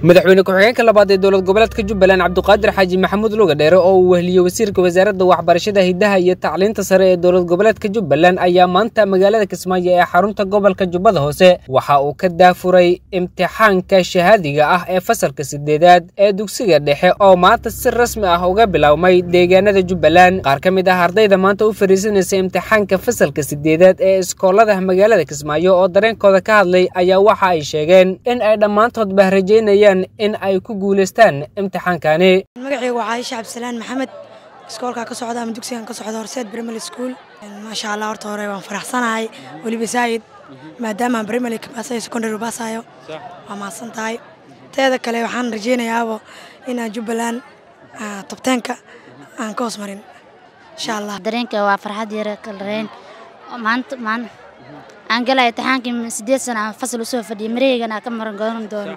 madaxweyne ku-xigeenka labaad ee dowlad goboleedka jubbaland cabduqaadir xaaji maxamuud lugadheere oo uu weheliyo wasiirka wasaaradda waxbarashada hidaha iyo tacliinta sare ee dowlad goboleedka jubbaland ayaa maanta magaalada kismaayo ee xarunta gobolka jubbada hoose waxa uu ka daafuray imtixaanka shahaadiga ah ee fasalka sideedaad ee dugsiga dhexe oo maanta si rasmi ah uga bilowmay deegaanada jubbaland qaar ka mid ah ardayda maanta u fariisanaysa imtixaanka fasalka sideedaad ee iskoolada magaalada kismaayo oo dareenkooda ka hadlay ayaa waxa ay sheegeen in ay dhammaantoodba rajeynayaan doonayaan in ay ku guulaystaan imtixaankani magacaygu waa caaisha cabdisalaan maxamed iskoolkaa ka socda ama dugsigan ka socda horseed brimal school maasha allah horta hore waan faraxsanahay weliba saayid maadaama brimal baasayo secondary baasayo waa mahadsan tahay teeda kale waxaan rajaynayaaba inaan jubbaland ah, tobteenka aan ka hoos insha allah dareenka waa farxad yara kalarayn maanta maanta aan galaya imtixaankii sideed sana aan fasal usoo fadhiyay mareeygana ka maran doono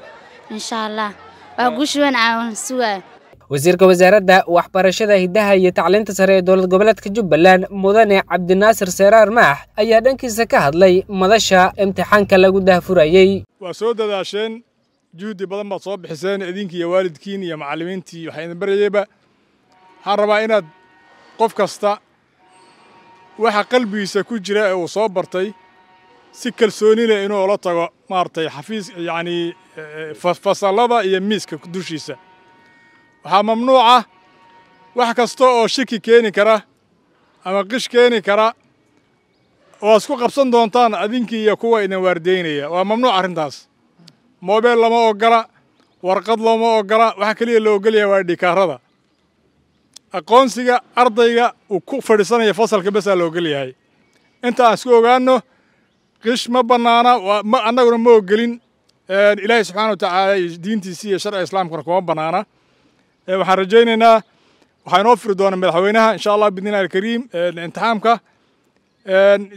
inshaa allah waa guusha weyn aan sugaayo wasiirka wasaaradda waxbarashada hiddaha iyo tacliinta sare ee dowlad goboleedka jubbaland mudane cabdinaasir seeraar maax ayaa dhankiisa ka hadlay madasha imtixaanka lagu daahfurayey waa soo dadaasheen juhdi badan baad soo bixiseen idinkii iyo waalidkiin iyo macalimiintii waxaa idin baryayba waxaan rabaa inaad qof kasta waxa qalbigiisa ku jira ee uu soo bartay si kalsooni leh inuu ula tago maaratay xafiis yacnii eh, fasallada iyo miiska dushiisa waxaa mamnuuca ah, wax kasta oo shiki keeni kara ama qish keeni kara oo isku qabsan doontaan adinkii iyo kuwa idin waardeynaya waa mamnuuc arrintaas moobeel lama ogola warqad looma ogola waxa keliya la ogolyaha waa dhikaarada aqoonsiga ardayga uu ku fadhiisanaya fasalka basaa la ogolyahay inta aan isku ogaanno qish ma banaana ma annaguna ma ogelin ilaahay subxaana wa tacaala iyo diintiisii iyo sharciga islaamkuna kuma banaana waxaan rajaynaynaa waxaa inoo firi doona madaxweynaha insha allah biidni alkariim imtixaamka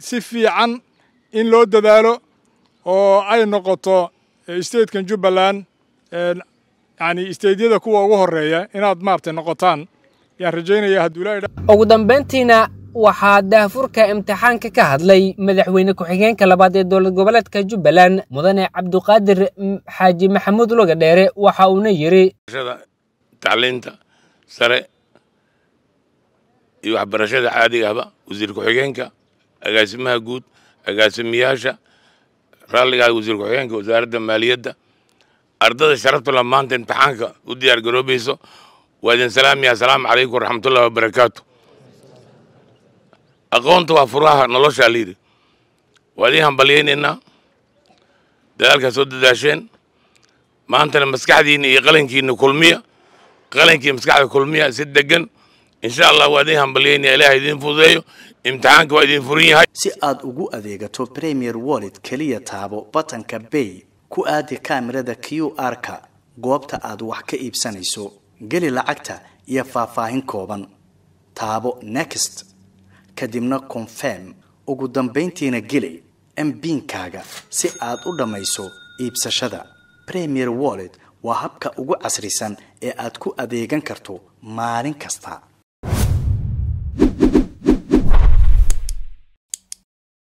si fiican in loo dadaalo oo ay noqoto statekan jubbaland yani steydyada kuwa ugu horeeya inaad maaragtay noqotaan ayaan rajaynaya hadduu ilahay ugu dambayntiina waxaa daahfurka imtixaanka ka hadlay madaxweyne ku-xigeenka labaad ee dowlad goboleedka jubbaland mudane cabduqaadir xaaji maxamuud loga dheere waxa uuna yidhi tacliinta sare iyo waxbarashada caadiga wasiir ku-xigeenka agaasimaha guud agaasimiyaasha raalligaa wasiir ku-xigeenka wasaaradda maaliyadda ardada sharaftula maanta imtixaanka u diyaar garoobayso waa idin salaamayaa asalaamu calaykum waraxmatullahi wabarakaatu aqoonta waa furaha noloshaa layidhi waa idiin hambalyaynaynaa dadaalkaa soo dadaasheen maantana maskaxdiinna iyo qalankiinna kulmiya qalankiiy maskaxda kulmiya si degan insha allah waa idiin hambalyaynaya ilahay idiin fududeeyo imtixaanka waa idiin furin yahay si aad ugu adeegato premier wallet keliya taabo batanka bay ku aadi kamirada q r-ka goobta aad wax ka iibsanayso geli lacagta iyo faahfaahin kooban taabo next kadibna konfirm ugu dambayntiina geli mbiinkaaga si aad u dhammayso iibsashada premier wallet waa habka ugu casrisan ee aad ku adeegan karto maalin kasta